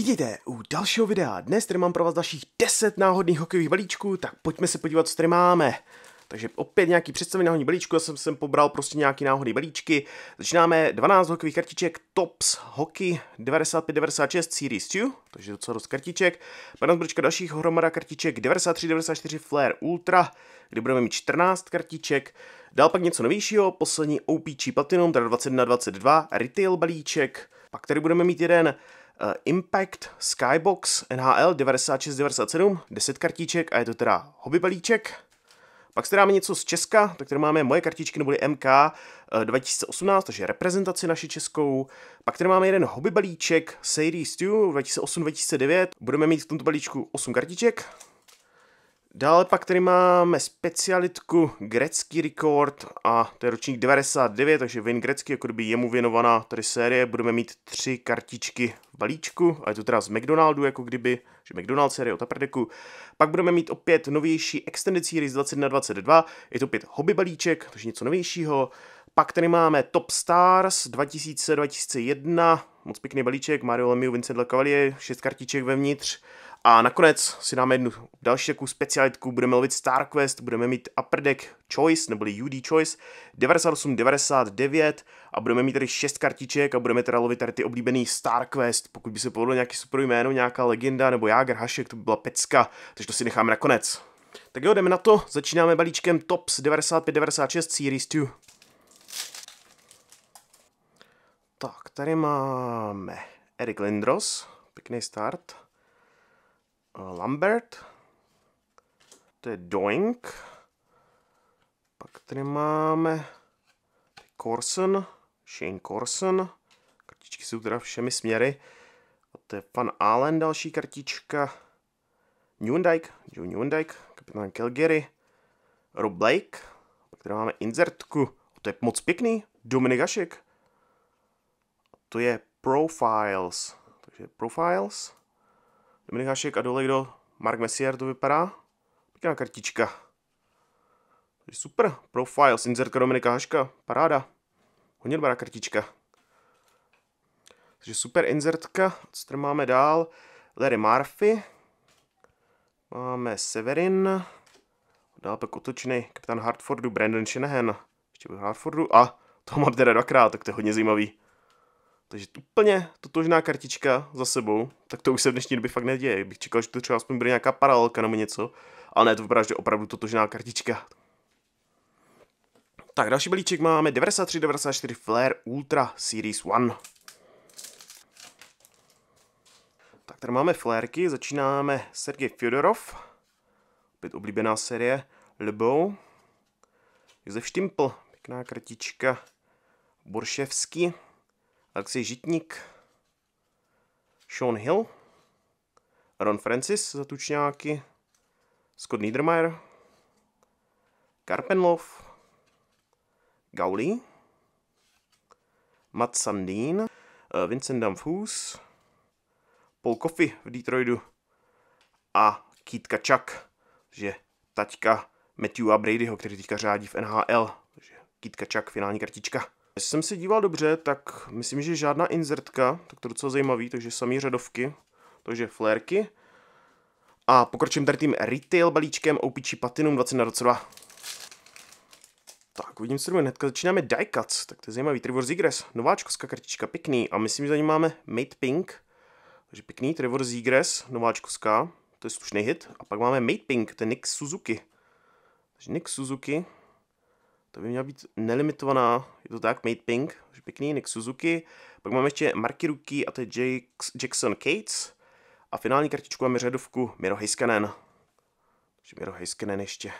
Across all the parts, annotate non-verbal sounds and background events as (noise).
Vítejte u dalšího videa. Dnes tady mám pro vás dalších 10 náhodných hokejových balíčků, tak pojďme se podívat, co tady máme. Takže opět nějaký představení náhodní balíčku, já jsem sem pobral prostě nějaký náhodný balíčky. Začínáme 12 hokejových kartiček Tops Hockey 95-96 Series 2, takže docela dost kartiček. Pak nás dalších hromada kartiček 93-94 Flare Ultra, Kde budeme mít 14 kartiček. Dál pak něco novějšího, poslední OPG Platinum, teda 21-22 Retail balíček. Pak tady budeme mít jeden Eh, Impact Skybox NHL 96-97, 10 kartíček a je to teda hobby balíček. Pak se dáme něco z Česka, tak tady máme moje kartičky neboli MK 2018, eh, takže reprezentaci naši českou. Pak tady máme jeden hobby balíček Series 2 2008-2009. Budeme mít v tomto balíčku 8 kartiček, Dále pak tady máme specialitku Grecký rekord a to je ročník 99, takže Vin Grecký, jako kdyby jemu věnovaná tady série, budeme mít tři kartičky v balíčku a je to teda z McDonaldu, jako kdyby, že McDonald série o Taprdeku. Pak budeme mít opět novější Extended Series 2122, je to opět hobby balíček, takže něco novějšího. Pak tady máme Top Stars 2000-2001, moc pěkný balíček, Mario Lemieux, Vincent Le Cavalier, šest kartiček vevnitř. A nakonec si dáme jednu další takovou specialitku, budeme lovit Star Quest, budeme mít Upper Deck Choice, neboli UD Choice, 98, 99 a budeme mít tady 6 kartiček a budeme teda lovit tady ty oblíbený Star Quest, pokud by se povedlo nějaký super jméno, nějaká legenda nebo Jager Hašek, to by byla pecka, takže to si necháme nakonec. Tak jo, jdeme na to, začínáme balíčkem TOPS 95-96 Series 2. Tak, tady máme Eric Lindros, pěkný start. Lambert. To je Doink. Pak tady máme Corson, Shane Corson. Kartičky jsou teda všemi směry. A to je pan Allen, další kartička. Newendike, Joe Newendike, kapitán Calgary. Rob Blake. Pak tady máme insertku, A to je moc pěkný. Dominik Ašek. A to je Profiles. Takže Profiles. Dominik Hašek a dole kdo? Mark Messier to vypadá. Pěkná kartička. Super, profile, inzertka Dominika Haška, paráda. Hodně dobrá kartička. Takže super inzertka, co tady máme dál? Larry Murphy. Máme Severin. Dál pak otočný kapitán Hartfordu Brandon Shanahan. Ještě byl Hartfordu a to mám teda dvakrát, tak to je hodně zajímavý. Takže úplně totožná kartička za sebou, tak to už se v dnešní době fakt neděje. Bych čekal, že to třeba aspoň bude nějaká paralelka nebo něco, ale ne, to vypadá, že opravdu totožná kartička. Tak další balíček máme 93-94 Flare Ultra Series 1. Tak tady máme flérky, začínáme Sergej Fyodorov, opět oblíbená série, Lebou, Josef Štimpl, pěkná kartička, Borševský, Alexej Žitník, Sean Hill, Ron Francis za tučňáky, Scott Niedermayer, Karpenlov, Gauli, Matt Sandin, eh, Vincent Damfus, Paul Coffey v Detroitu a Keith Kačak, že taťka a Bradyho, který teďka řádí v NHL. Takže Keith Kačak, finální kartička. Jestli jsem si díval dobře, tak myslím, že žádná inzertka, tak to je docela zajímavý, takže samý řadovky, takže flérky. A pokročím tady tím retail balíčkem OPG Platinum 20 na 22. Tak, uvidím se hnedka začínáme cuts. tak to je zajímavý, Trevor Zigres, nováčkovská kartička, pěkný, a myslím, že ní máme Mate Pink, takže pěkný, Trevor Zigres, nováčkovská, to je slušný hit, a pak máme Mate Pink, to je Nick Suzuki, takže Nick Suzuki, to by měla být nelimitovaná je to tak, made Pink, už pěkný, Nick Suzuki. Pak máme ještě Marky Ruky a to je Jackson Cates. A finální kartičku máme řadovku Miro Heiskanen. Takže Miro Heiskanen ještě.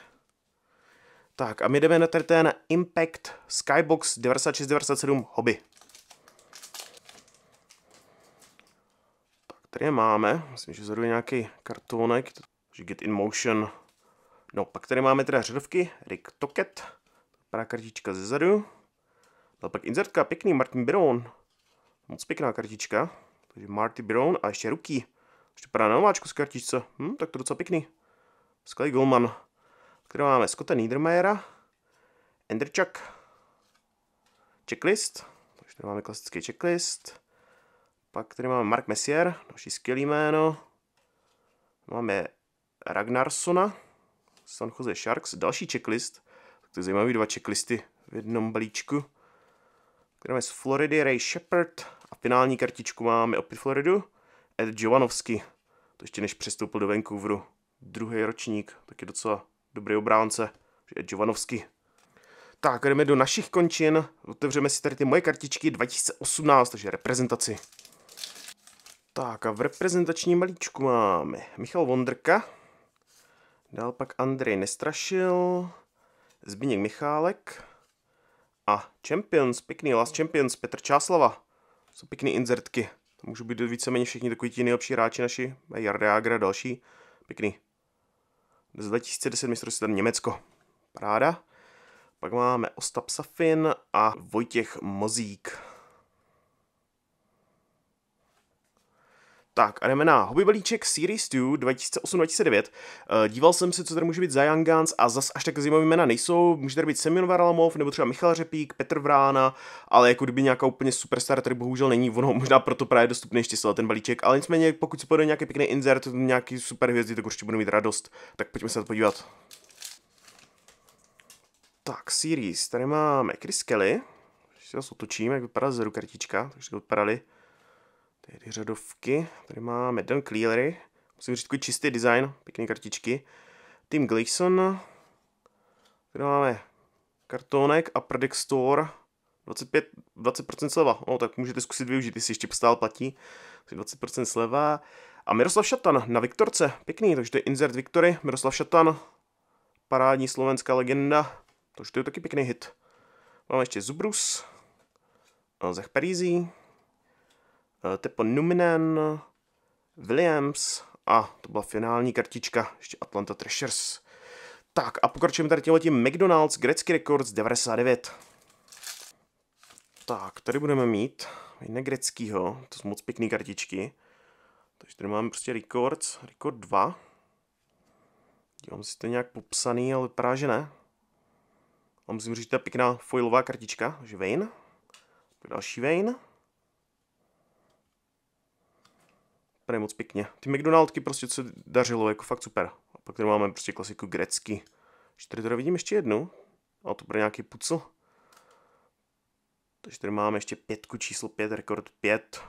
Tak a my jdeme na tady ten Impact Skybox 9697 Hobby. Tak tady je máme, myslím, že zhruba nějaký kartonek, Že Get in Motion. No, pak tady máme teda řadovky, Rick Tocket, pravá kartička ze zadu. Ale no pak insertka, pěkný Martin Brown. Moc pěkná kartička. Takže Marty Brown a ještě ruky. Ještě padá na nováčku z kartičce. Hm, tak to docela pěkný. Skvělý Goldman. Tady máme Scotta Niedermayera. Enderčak. Checklist. Takže tady máme klasický checklist. Pak tady máme Mark Messier, další skvělý jméno. Máme Ragnarsona, San Jose Sharks, další checklist. Tak to je zajímavý dva checklisty v jednom balíčku. Jdeme z Floridy Ray Shepard a finální kartičku máme opět Floridu. Ed Jovanovsky. to ještě než přestoupil do Vancouveru. Druhý ročník, taky docela dobrý obránce, Ed Jovanovsky. Tak, jdeme do našich končin, otevřeme si tady ty moje kartičky 2018, takže reprezentaci. Tak a v reprezentačním malíčku máme Michal Vondrka, dál pak Andrej Nestrašil, Zbigněk Michálek, a Champions, pěkný Last Champions, Petr Čáslava. Jsou pěkný inzertky. To můžou být víceméně všichni takový ti nejlepší hráči naši, Jarda Agra další. Pěkný. Z 2010 mistrovství tam Německo. Paráda. Pak máme Ostap Safin a Vojtěch Mozík. Tak a jdeme na Hobby Balíček Series 2 2008-2009. Eh, díval jsem se, co tady může být za Young Guns a zas až tak zajímavé jména nejsou. Může tady být Semyon Varalamov nebo třeba Michal Řepík, Petr Vrána, ale jako kdyby nějaká úplně superstar tady bohužel není, ono možná proto právě dostupný ještě ten balíček, ale nicméně pokud se půjde nějaký pěkný insert, nějaký super hvězdy, tak určitě budu mít radost. Tak pojďme se na to podívat. Tak, series. Tady máme Chris Kelly. Když se otočím, jak vypadá zru kartička, takže vypadaly. vypadali Tedy řadovky. Tady máme Dan Cleary. Musím říct, takový čistý design, pěkné kartičky. Tim Gleason. Tady máme kartonek a Predict Store. 25, 20% sleva. No, tak můžete zkusit využít, jestli ještě stále platí. 20% sleva. A Miroslav Šatan na Viktorce. Pěkný, takže to je insert Viktory. Miroslav Šatan, parádní slovenská legenda. Takže to je taky pěkný hit. Máme ještě Zubrus. Zech Parisi. Eh, Tepo Numinen, Williams a to byla finální kartička, ještě Atlanta Thrashers. Tak a pokračujeme tady letím McDonald's Grecky Records 99. Tak, tady budeme mít jiné greckýho, to jsou moc pěkné kartičky. Takže tady máme prostě Records, Record 2. Dívám si to nějak popsaný, ale vypadá, že ne. A musím říct, že to je pěkná foilová kartička, že Vein. Další Vein. tady moc pěkně. Ty McDonaldky prostě se dařilo, jako fakt super. A pak tady máme prostě klasiku grecky. Že tady teda vidím ještě jednu, a to pro nějaký pucl. Takže tady máme ještě pětku číslo pět, rekord pět.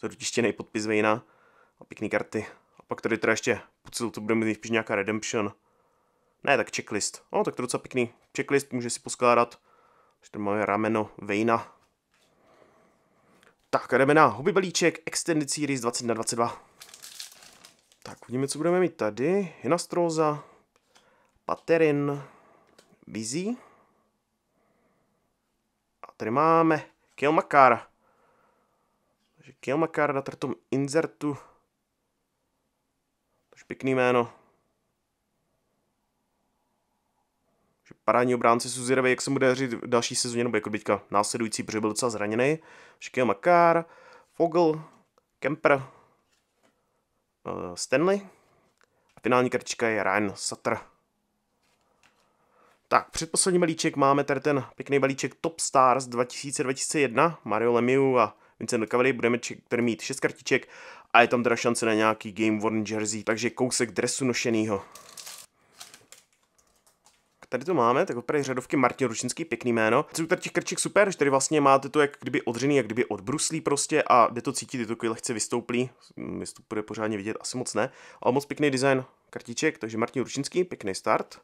Zadotištěný podpis Vejna a pěkný karty. A pak tady teda ještě pucl, to bude mít spíš nějaká redemption. Ne, tak checklist. O, no, tak to je docela pěkný. Checklist může si poskládat. Takže tady máme rameno Vejna, tak, jdeme na Hobby balíček Extended Series 20 na 22. Tak, uvidíme, co budeme mít tady. Hynastróza, Paterin, Busy. A tady máme Kilmakar. Takže Kilmakara na tom insertu. Tož pěkný jméno. parádní obránce jsou zvědavé, jak se mu bude dařit v další sezóně, nebo jako teďka následující, protože byl docela zraněný. Shaquille Makar, Fogel, Kemper, eh, Stanley a finální kartička je Ryan Sutter. Tak, předposlední balíček máme tady ten pěkný balíček Top Stars 2000-2001, Mario Lemieux a Vincent Cavalli, budeme tady mít 6 kartiček a je tam teda šance na nějaký Game Worn jersey, takže kousek dresu nošenýho. Tady to máme, tak opravdu řadovky Martin Ručinský, pěkný jméno. Cutar těch krček super, že tady vlastně máte to jak kdyby odřený, jak kdyby odbruslý prostě a jde to cítit, je to takový lehce vystouplý, mm, bude pořádně vidět, asi moc ne, ale moc pěkný design kartiček, takže Martin Ručinský, pěkný start.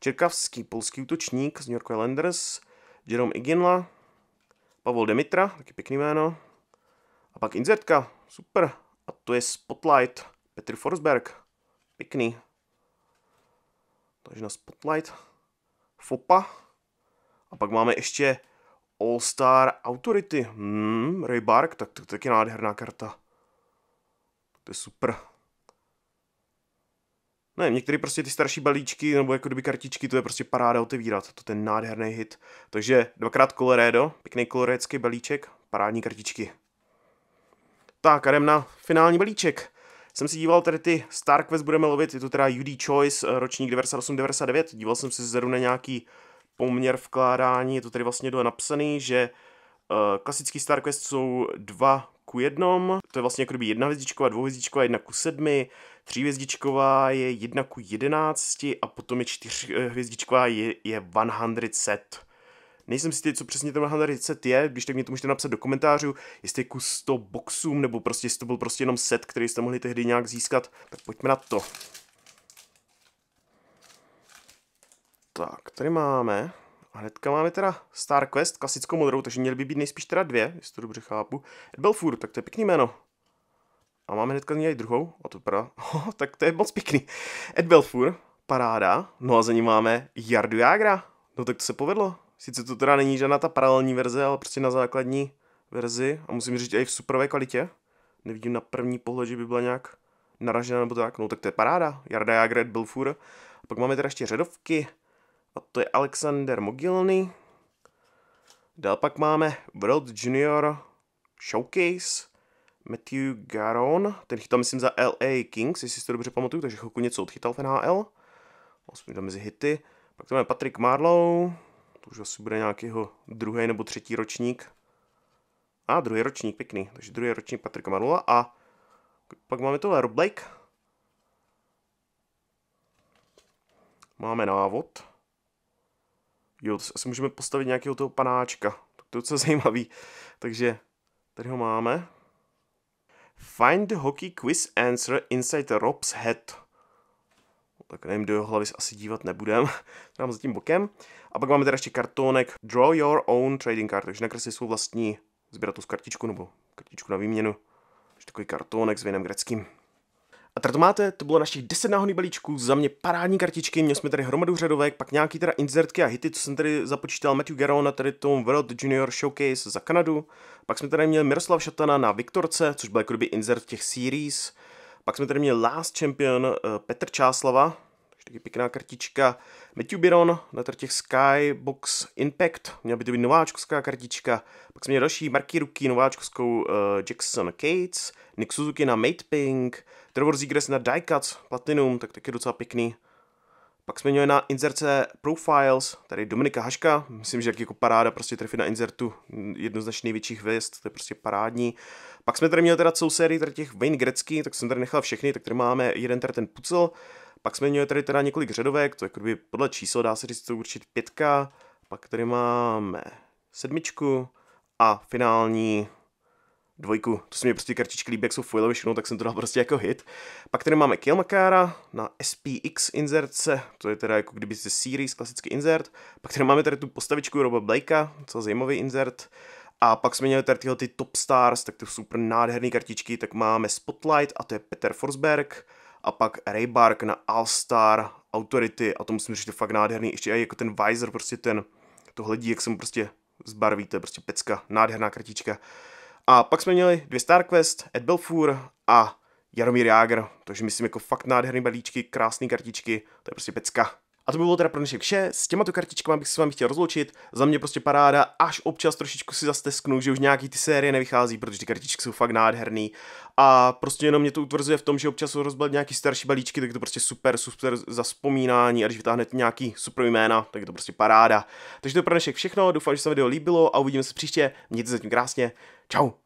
Čerkavský, polský útočník z New York Islanders, Jerome Iginla, Pavel Demitra, taky pěkný jméno. A pak inzertka, super. A to je Spotlight, Petr Forsberg, pěkný. Takže na Spotlight FOPA. A pak máme ještě All Star Authority. Hmm, Ray Bark, tak to taky nádherná karta. To je super. Ne, některé prostě ty starší balíčky, nebo jako kdyby kartičky, to je prostě paráda otevírat. To je nádherný hit. Takže dvakrát Colorado, pěkný kolorédský balíček, parádní kartičky. Tak a jdem na finální balíček jsem si díval tady ty Star Quest budeme lovit, je to teda UD Choice, eh, ročník 98-99, díval jsem si zrovna na nějaký poměr vkládání, je to tady vlastně dole napsaný, že eh, klasický Star Quest jsou dva ku jednom, to je vlastně jako kdyby jedna hvězdičková, dvouhvězdičková, jedna ku sedmi, tříhvězdičková je jedna ku jedenácti a potom je čtyřhvězdičková je, je 100 set. Nejsem si jistý, co přesně ten Hunter recept je, když tak mě to můžete napsat do komentářů, jestli je kus to boxům, nebo prostě jestli to byl prostě jenom set, který jste mohli tehdy nějak získat, tak pojďme na to. Tak, tady máme, a hnedka máme teda Star Quest, klasickou modrou, takže měly by být nejspíš teda dvě, jestli to dobře chápu. Belfur, tak to je pěkný jméno. A máme hnedka i druhou, a to vypadá, (laughs) tak to je moc pěkný. Ed Belfur, paráda, no a za ním máme Jardu Jagra, no tak to se povedlo. Sice to teda není žádná ta paralelní verze, ale prostě na základní verzi a musím říct, i v superové kvalitě. Nevidím na první pohled, že by byla nějak naražena nebo tak. No tak to je paráda. Jarda Jagret, Belfur. A pak máme teda ještě řadovky. A to je Alexander Mogilny. Dál pak máme World Junior Showcase. Matthew Garon, ten chytal myslím za LA Kings, jestli si to dobře pamatuju, takže chvilku něco odchytal v NHL. Osmíme mezi hity. Pak tam máme Patrick Marlowe, to už asi bude jeho druhý nebo třetí ročník. A druhý ročník, pěkný. Takže druhý ročník Patrika Manula a pak máme tohle Rob Blake. Máme návod. Jo, to asi můžeme postavit nějakého toho panáčka. Tak to je docela zajímavý. Takže tady ho máme. Find the hockey quiz answer inside Rob's head tak nevím, do jeho hlavy se asi dívat nebudem, dám (laughs) zatím bokem. A pak máme teda ještě kartonek Draw Your Own Trading Card, takže nakreslí svou vlastní sběratou kartičku nebo kartičku na výměnu. Takže takový kartonek s věnem greckým. A tady to máte, to bylo našich 10 náhodných balíčků, za mě parádní kartičky, měli jsme tady hromadu řadovek, pak nějaký teda insertky a hity, co jsem tady započítal Matthew Garon na tady tom World Junior Showcase za Kanadu, pak jsme tady měli Miroslav Šatana na Viktorce, což byl jako insert těch series, pak jsme tady měli Last Champion eh, Petr Čáslava, taky pěkná kartička. Matthew Biron na trtěch Skybox Impact, měla by to být nováčkovská kartička. Pak jsme měli další Marky Ruky, nováčkovskou uh, Jackson Cates, Nick Suzuki na Mate Pink, Trevor Zegres na Die Cuts Platinum, tak taky docela pěkný. Pak jsme měli na inzerce Profiles, tady Dominika Haška, myslím, že jak jako paráda prostě trefy na inzertu jednoznačně největších hvězd, to je prostě parádní. Pak jsme tady měli teda celou sérii tady těch Wayne Grecky, tak jsem tady nechal všechny, tak tady máme jeden tady ten pucel, pak jsme měli tady teda několik řadovek, to jako podle čísel dá se říct, to určitě pětka, pak tady máme sedmičku a finální dvojku, to se mi prostě kartičky líbí, jak jsou foilové šunou, tak jsem to dal prostě jako hit. Pak tady máme Kilmakara na SPX inzerce, to je teda jako kdyby se series, klasický insert. Pak tady máme tady tu postavičku Roba Blakea, co zajímavý insert. A pak jsme měli tady tyhle ty Top Stars, tak ty super nádherné kartičky, tak máme Spotlight a to je Peter Forsberg. A pak Ray Bark na All Star, Authority. a to musím říct, je fakt nádherný. Ještě i jako ten Visor, prostě ten, to hledí, jak se mu prostě je prostě pecka, nádherná kartička. A pak jsme měli dvě Starquest, Ed Belfour a Jaromír Jágr, takže myslím jako fakt nádherný balíčky, krásné kartičky, to je prostě pecka. A to by bylo teda pro dnešek vše, s těmato kartičkami bych se s vámi chtěl rozloučit, za mě prostě paráda, až občas trošičku si zastesknu, že už nějaký ty série nevychází, protože ty kartičky jsou fakt nádherný a prostě jenom mě to utvrzuje v tom, že občas jsou rozbalit nějaký starší balíčky, tak je to prostě super, super za vzpomínání a když vytáhnete nějaký super jména, tak je to prostě paráda. Takže to je pro dnešek všechno, doufám, že se vám video líbilo a uvidíme se příště, mějte se zatím krásně, Ciao